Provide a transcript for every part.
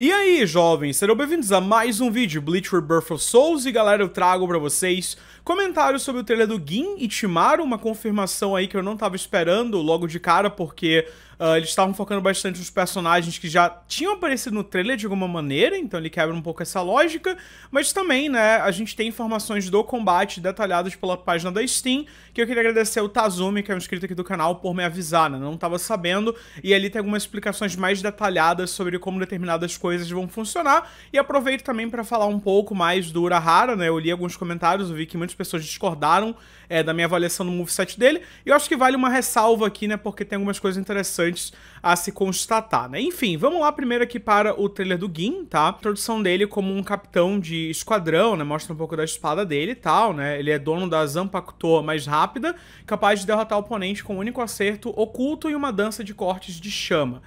E aí, jovens, sejam bem-vindos a mais um vídeo Bleach Rebirth of Souls e galera, eu trago para vocês comentários sobre o trailer do Gin e Timaru, uma confirmação aí que eu não tava esperando logo de cara, porque Uh, eles estavam focando bastante nos personagens que já tinham aparecido no trailer de alguma maneira, então ele quebra um pouco essa lógica, mas também, né, a gente tem informações do combate detalhadas pela página da Steam, que eu queria agradecer ao Tazumi, que é um inscrito aqui do canal, por me avisar, né, não estava sabendo, e ali tem algumas explicações mais detalhadas sobre como determinadas coisas vão funcionar, e aproveito também para falar um pouco mais do Urahara, né, eu li alguns comentários, eu vi que muitas pessoas discordaram é, da minha avaliação no moveset dele. E eu acho que vale uma ressalva aqui, né? Porque tem algumas coisas interessantes a se constatar, né? Enfim, vamos lá primeiro aqui para o trailer do Gin, tá? A introdução dele como um capitão de esquadrão, né? Mostra um pouco da espada dele e tal, né? Ele é dono da Zanpakuto mais rápida, capaz de derrotar o oponente com um único acerto oculto e uma dança de cortes de chama.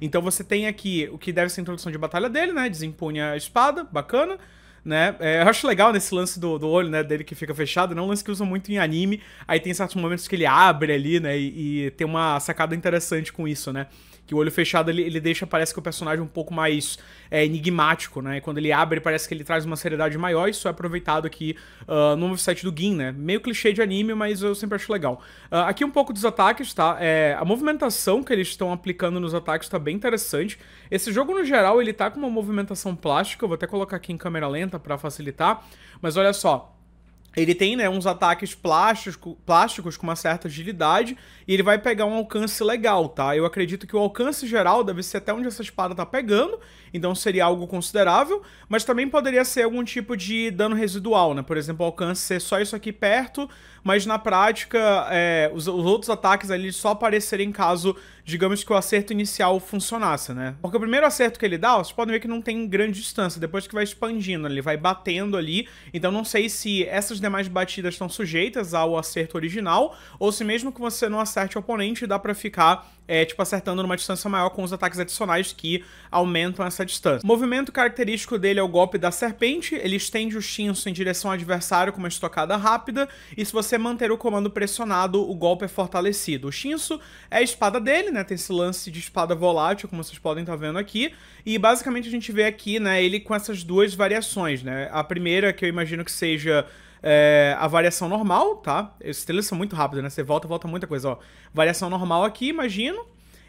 Então você tem aqui o que deve ser a introdução de batalha dele, né? Desempunha a espada, bacana né? É, eu acho legal nesse lance do, do olho, né, dele que fica fechado, não né? é um lance que usa muito em anime, aí tem certos momentos que ele abre ali, né, e, e tem uma sacada interessante com isso, né? Que o olho fechado ele, ele deixa, parece que o personagem um pouco mais é, enigmático, né? E quando ele abre, parece que ele traz uma seriedade maior. Isso é aproveitado aqui uh, no moveset do Gin, né? Meio clichê de anime, mas eu sempre acho legal. Uh, aqui um pouco dos ataques, tá? É, a movimentação que eles estão aplicando nos ataques tá bem interessante. Esse jogo, no geral, ele tá com uma movimentação plástica. Eu vou até colocar aqui em câmera lenta para facilitar. Mas olha só. Ele tem né, uns ataques plástico, plásticos com uma certa agilidade e ele vai pegar um alcance legal, tá? Eu acredito que o alcance geral deve ser até onde essa espada tá pegando, então seria algo considerável, mas também poderia ser algum tipo de dano residual, né? Por exemplo, alcance ser só isso aqui perto, mas na prática é, os, os outros ataques ali só aparecerem caso, digamos que o acerto inicial funcionasse, né? Porque o primeiro acerto que ele dá, vocês podem ver que não tem grande distância, depois que vai expandindo, ele vai batendo ali, então não sei se essas demais batidas estão sujeitas ao acerto original, ou se mesmo que você não acerte o oponente, dá para ficar é, tipo acertando numa distância maior com os ataques adicionais que aumentam essa distância. O movimento característico dele é o golpe da serpente, ele estende o chinso em direção ao adversário com uma estocada rápida, e se você manter o comando pressionado, o golpe é fortalecido. O chinso é a espada dele, né, tem esse lance de espada volátil, como vocês podem estar tá vendo aqui, e basicamente a gente vê aqui, né, ele com essas duas variações, né, a primeira que eu imagino que seja é, a variação normal, tá? As estrelas são muito rápidas, né? Você volta, volta muita coisa, ó. Variação normal aqui, imagino.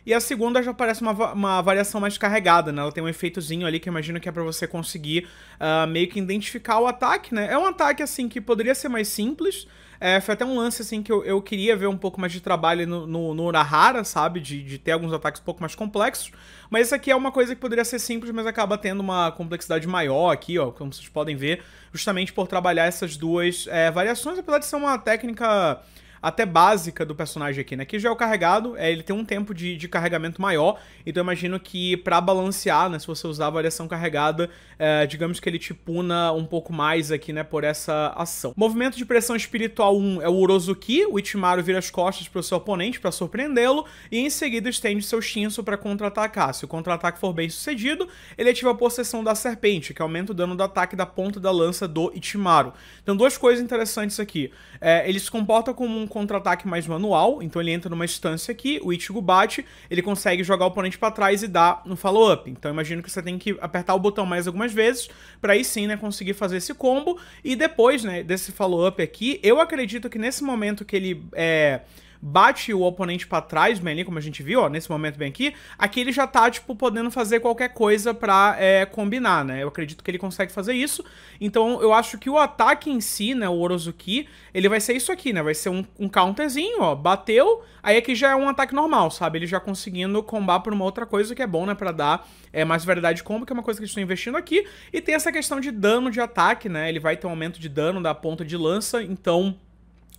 E a segunda já parece uma, uma variação mais carregada, né? Ela tem um efeitozinho ali que eu imagino que é para você conseguir uh, meio que identificar o ataque, né? É um ataque, assim, que poderia ser mais simples. É, foi até um lance, assim, que eu, eu queria ver um pouco mais de trabalho no, no, no Urahara, sabe? De, de ter alguns ataques um pouco mais complexos. Mas isso aqui é uma coisa que poderia ser simples, mas acaba tendo uma complexidade maior aqui, ó. Como vocês podem ver, justamente por trabalhar essas duas é, variações. Apesar de ser uma técnica até básica do personagem aqui, né? Que já é o carregado, é, ele tem um tempo de, de carregamento maior, então eu imagino que para balancear, né? Se você usar a variação carregada, é, digamos que ele te puna um pouco mais aqui, né? Por essa ação. Movimento de pressão espiritual 1 é o Urozuki, o Ichimaru vira as costas pro seu oponente para surpreendê-lo, e em seguida estende seu Shinso para contra-atacar. Se o contra-ataque for bem sucedido, ele ativa a possessão da serpente, que aumenta o dano do ataque da ponta da lança do Ichimaru. Então duas coisas interessantes aqui. É, ele se comporta como um contra-ataque mais manual, então ele entra numa instância aqui, o Ichigo bate, ele consegue jogar o oponente para trás e dar um follow-up. Então imagino que você tem que apertar o botão mais algumas vezes para aí sim, né, conseguir fazer esse combo. E depois, né, desse follow-up aqui, eu acredito que nesse momento que ele é bate o oponente para trás, bem ali, como a gente viu, ó, nesse momento bem aqui, aqui ele já tá, tipo, podendo fazer qualquer coisa pra é, combinar, né? Eu acredito que ele consegue fazer isso. Então, eu acho que o ataque em si, né, o Orozuki, ele vai ser isso aqui, né? Vai ser um, um counterzinho, ó, bateu, aí aqui já é um ataque normal, sabe? Ele já conseguindo combar por uma outra coisa que é bom, né, pra dar é, mais variedade de combo, que é uma coisa que eles estão investindo aqui. E tem essa questão de dano de ataque, né? Ele vai ter um aumento de dano da ponta de lança, então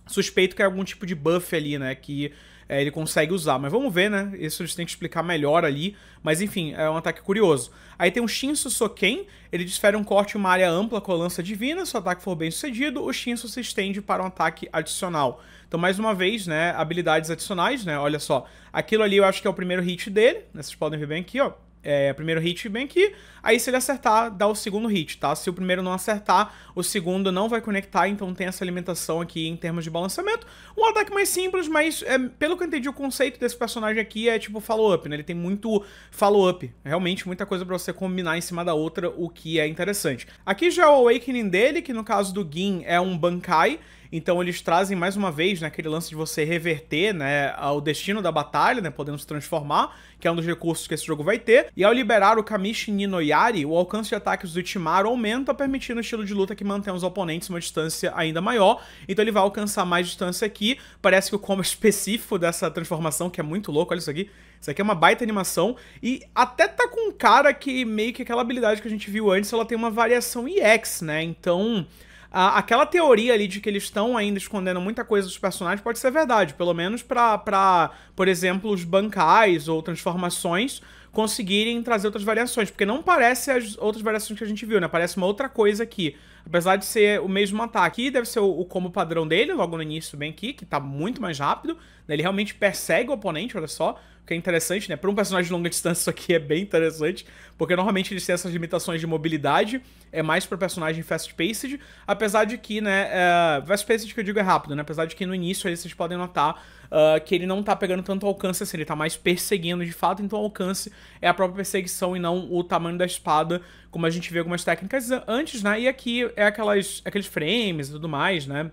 suspeito que é algum tipo de buff ali, né? Que é, ele consegue usar. Mas vamos ver, né? Isso eles têm que explicar melhor ali. Mas enfim, é um ataque curioso. Aí tem o Shinsu Soken. Ele desfere um corte em uma área ampla com a lança divina. Se o ataque for bem sucedido, o Shinsu se estende para um ataque adicional. Então, mais uma vez, né? Habilidades adicionais, né? Olha só. Aquilo ali eu acho que é o primeiro hit dele. Né? Vocês podem ver bem aqui, ó é, primeiro hit, bem aqui, aí se ele acertar, dá o segundo hit, tá? Se o primeiro não acertar, o segundo não vai conectar, então tem essa alimentação aqui em termos de balanceamento. Um ataque mais simples, mas é, pelo que eu entendi, o conceito desse personagem aqui é tipo follow-up, né? Ele tem muito follow-up, é realmente muita coisa pra você combinar em cima da outra, o que é interessante. Aqui já é o Awakening dele, que no caso do Gin é um Bankai, então eles trazem mais uma vez naquele né, lance de você reverter né, ao destino da batalha, né, podendo se transformar, que é um dos recursos que esse jogo vai ter. E ao liberar o Kamishi Ninoyari, o alcance de ataques do Itimaru aumenta, permitindo o estilo de luta que mantém os oponentes uma distância ainda maior. Então ele vai alcançar mais distância aqui. Parece que o combo específico dessa transformação, que é muito louco, olha isso aqui. Isso aqui é uma baita animação e até tá com cara que meio que aquela habilidade que a gente viu antes, ela tem uma variação EX, né? Então, a, aquela teoria ali de que eles estão ainda escondendo muita coisa dos personagens pode ser verdade, pelo menos para, por exemplo, os bancais ou transformações conseguirem trazer outras variações, porque não parece as outras variações que a gente viu, né? Parece uma outra coisa aqui. Apesar de ser o mesmo ataque, e deve ser o, o combo padrão dele, logo no início, bem aqui, que tá muito mais rápido. Né? Ele realmente persegue o oponente, olha só. O que é interessante, né? Para um personagem de longa distância, isso aqui é bem interessante. Porque normalmente eles têm essas limitações de mobilidade. É mais para personagem fast-paced. Apesar de que, né? É... Fast-paced que eu digo é rápido, né? Apesar de que no início aí vocês podem notar uh, que ele não está pegando tanto alcance assim. Ele está mais perseguindo de fato. Então o alcance é a própria perseguição e não o tamanho da espada. Como a gente vê algumas técnicas antes, né? E aqui é aquelas, aqueles frames e tudo mais, né?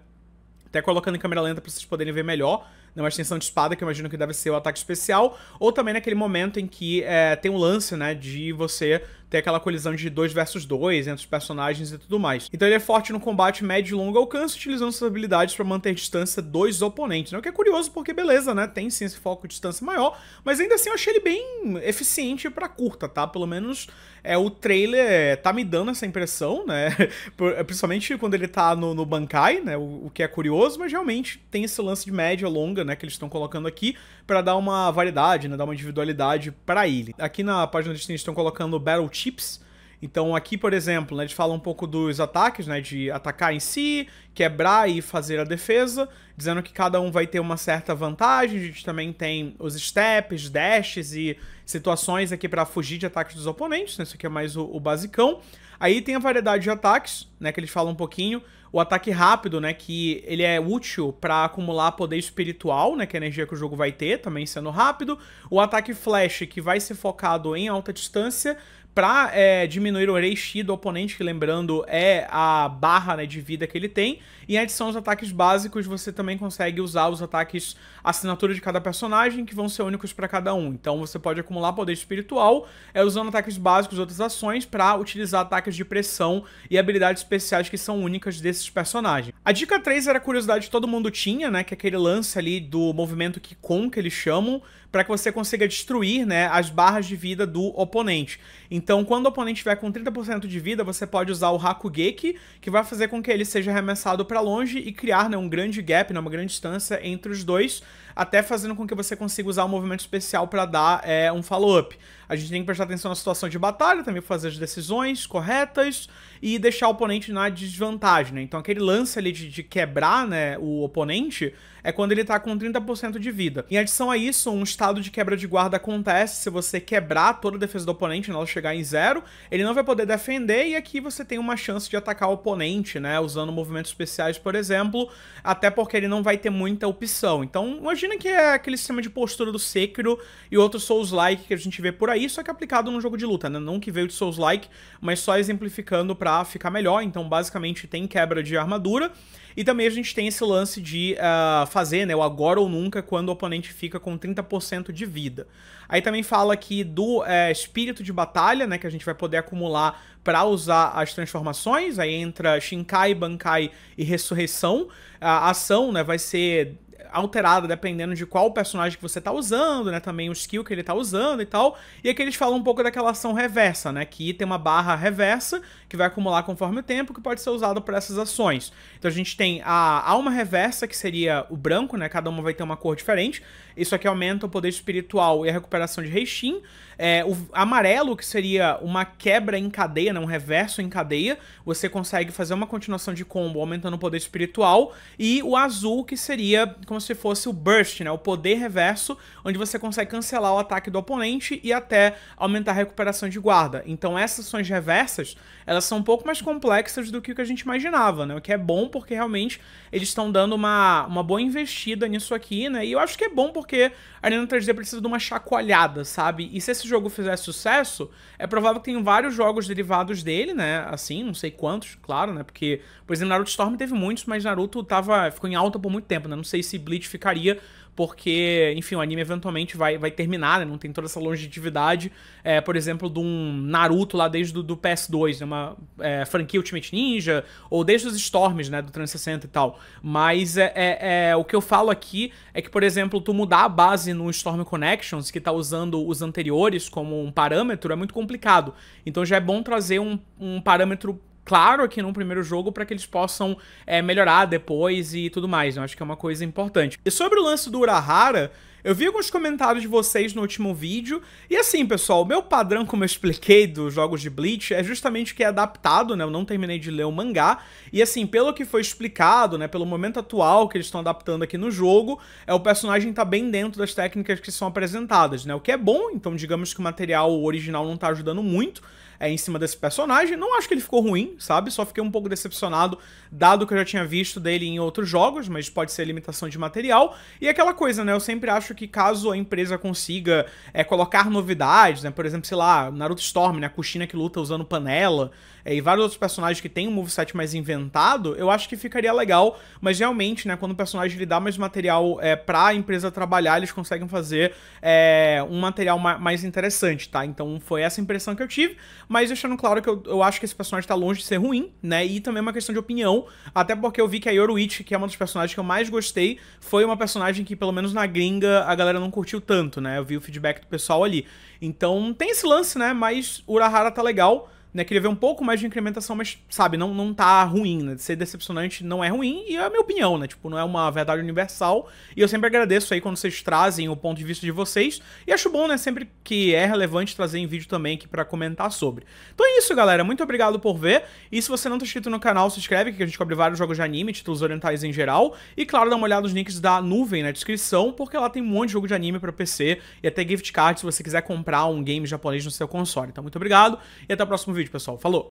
Até colocando em câmera lenta para vocês poderem ver melhor numa é extensão de espada, que eu imagino que deve ser o ataque especial, ou também naquele momento em que é, tem um lance, né, de você ter aquela colisão de 2 versus 2 entre os personagens e tudo mais. Então ele é forte no combate médio e longo alcance, utilizando suas habilidades para manter distância dos oponentes, né? O que é curioso porque, beleza, né? Tem sim esse foco de distância maior, mas ainda assim eu achei ele bem eficiente para curta, tá? Pelo menos é o trailer é, tá me dando essa impressão, né? Principalmente quando ele tá no, no Bankai, né? O, o que é curioso, mas realmente tem esse lance de média longa, né? Que eles estão colocando aqui para dar uma variedade, né? Dar uma individualidade para ele. Aqui na página de Steam estão colocando Battle chips. Então aqui, por exemplo, né, a gente fala um pouco dos ataques, né, de atacar em si, quebrar e fazer a defesa, dizendo que cada um vai ter uma certa vantagem. A gente também tem os steps, dashes e situações aqui para fugir de ataques dos oponentes, né? Isso aqui é mais o, o basicão. Aí tem a variedade de ataques, né, que eles falam um pouquinho. O ataque rápido, né, que ele é útil para acumular poder espiritual, né, que é a energia que o jogo vai ter, também sendo rápido. O ataque flash, que vai ser focado em alta distância, para é, diminuir o reishi do oponente, que lembrando é a barra né, de vida que ele tem. E antes são os ataques básicos, você também consegue usar os ataques assinatura de cada personagem, que vão ser únicos para cada um. Então você pode acumular poder espiritual é, usando ataques básicos outras ações para utilizar ataques de pressão e habilidades especiais que são únicas desses personagens. A dica 3 era a curiosidade que todo mundo tinha, né? Que é aquele lance ali do movimento Kikon, que eles chamam, para que você consiga destruir né, as barras de vida do oponente. Então, quando o oponente estiver com 30% de vida, você pode usar o Hakugeki, que vai fazer com que ele seja arremessado para longe e criar né, um grande gap, né, uma grande distância entre os dois, até fazendo com que você consiga usar um movimento especial para dar é, um follow-up. A gente tem que prestar atenção na situação de batalha, também fazer as decisões corretas e deixar o oponente na desvantagem, né? Então aquele lance ali de, de quebrar né, o oponente é quando ele tá com 30% de vida. Em adição a isso, um estado de quebra de guarda acontece se você quebrar toda a defesa do oponente, né, ela chegar em zero, ele não vai poder defender e aqui você tem uma chance de atacar o oponente, né, usando movimentos especiais, por exemplo, até porque ele não vai ter muita opção. Então, imagina Imagina que é aquele sistema de postura do Sekiro e outros Souls-like que a gente vê por aí, só que aplicado num jogo de luta, né? Não que veio de Souls-like, mas só exemplificando pra ficar melhor. Então, basicamente, tem quebra de armadura. E também a gente tem esse lance de uh, fazer, né, o agora ou nunca, quando o oponente fica com 30% de vida. Aí também fala aqui do uh, espírito de batalha, né, que a gente vai poder acumular para usar as transformações. Aí entra Shinkai, Bankai e Ressurreição. A ação, né, vai ser alterada dependendo de qual personagem que você tá usando, né? Também o skill que ele tá usando e tal. E aqui eles falam um pouco daquela ação reversa, né? Que tem uma barra reversa que vai acumular conforme o tempo, que pode ser usado para essas ações. Então a gente tem a alma reversa, que seria o branco, né? Cada uma vai ter uma cor diferente. Isso aqui aumenta o poder espiritual e a recuperação de Reishin. É, o amarelo, que seria uma quebra em cadeia, né? um reverso em cadeia. Você consegue fazer uma continuação de combo aumentando o poder espiritual. E o azul, que seria como se fosse o burst, né? o poder reverso, onde você consegue cancelar o ataque do oponente e até aumentar a recuperação de guarda. Então essas ações reversas, elas são um pouco mais complexas do que o que a gente imaginava, né? O que é bom porque realmente eles estão dando uma, uma boa investida nisso aqui, né? E eu acho que é bom porque a Arena 3D precisa de uma chacoalhada, sabe? E se esse jogo fizer sucesso, é provável que tenham vários jogos derivados dele, né? Assim, não sei quantos, claro, né? Porque, por exemplo, Naruto Storm teve muitos, mas Naruto tava, ficou em alta por muito tempo, né? Não sei se Bleach ficaria porque, enfim, o anime eventualmente vai, vai terminar, né? Não tem toda essa longevidade, é, por exemplo, de um Naruto lá desde do, do PS2, né? Uma é, franquia Ultimate Ninja, ou desde os Storms, né? Do 360 e tal. Mas é, é, é, o que eu falo aqui é que, por exemplo, tu mudar a base no Storm Connections, que tá usando os anteriores como um parâmetro, é muito complicado. Então já é bom trazer um, um parâmetro claro aqui no primeiro jogo para que eles possam é, melhorar depois e tudo mais. Né? Eu acho que é uma coisa importante. E sobre o lance do Urahara, eu vi alguns comentários de vocês no último vídeo. E assim, pessoal, o meu padrão, como eu expliquei, dos jogos de Bleach é justamente que é adaptado, né? Eu não terminei de ler o mangá. E assim, pelo que foi explicado, né? Pelo momento atual que eles estão adaptando aqui no jogo, é o personagem tá bem dentro das técnicas que são apresentadas, né? O que é bom, então digamos que o material original não tá ajudando muito é, em cima desse personagem. Não acho que ele ficou ruim, sabe? Só fiquei um pouco decepcionado, dado que eu já tinha visto dele em outros jogos, mas pode ser limitação de material. E aquela coisa, né? Eu sempre acho que caso a empresa consiga é, colocar novidades, né? Por exemplo, sei lá, Naruto Storm, né? A Kushina que luta usando panela, é, e vários outros personagens que tem um moveset mais inventado, eu acho que ficaria legal, mas realmente, né? Quando o personagem lhe dá mais material é, pra empresa trabalhar, eles conseguem fazer é, um material mais interessante, tá? Então foi essa impressão que eu tive, mas deixando claro que eu, eu acho que esse personagem tá longe de ser ruim, né? E também é uma questão de opinião, até porque eu vi que a Yoruichi, que é uma dos personagens que eu mais gostei, foi uma personagem que, pelo menos na gringa, a galera não curtiu tanto, né? Eu vi o feedback do pessoal ali. Então tem esse lance, né? Mas Urahara tá legal né? Queria ver um pouco mais de incrementação, mas, sabe, não, não tá ruim, né? De ser decepcionante não é ruim, e é a minha opinião, né? Tipo, não é uma verdade universal. E eu sempre agradeço aí quando vocês trazem o ponto de vista de vocês. E acho bom, né? Sempre que é relevante trazer em vídeo também aqui pra comentar sobre. Então é isso, galera. Muito obrigado por ver. E se você não tá inscrito no canal, se inscreve, que a gente cobre vários jogos de anime, títulos orientais em geral. E, claro, dá uma olhada nos links da nuvem na descrição, porque lá tem um monte de jogo de anime pra PC e até gift card se você quiser comprar um game japonês no seu console. Então, muito obrigado e até o próximo vídeo vídeo, pessoal. Falou!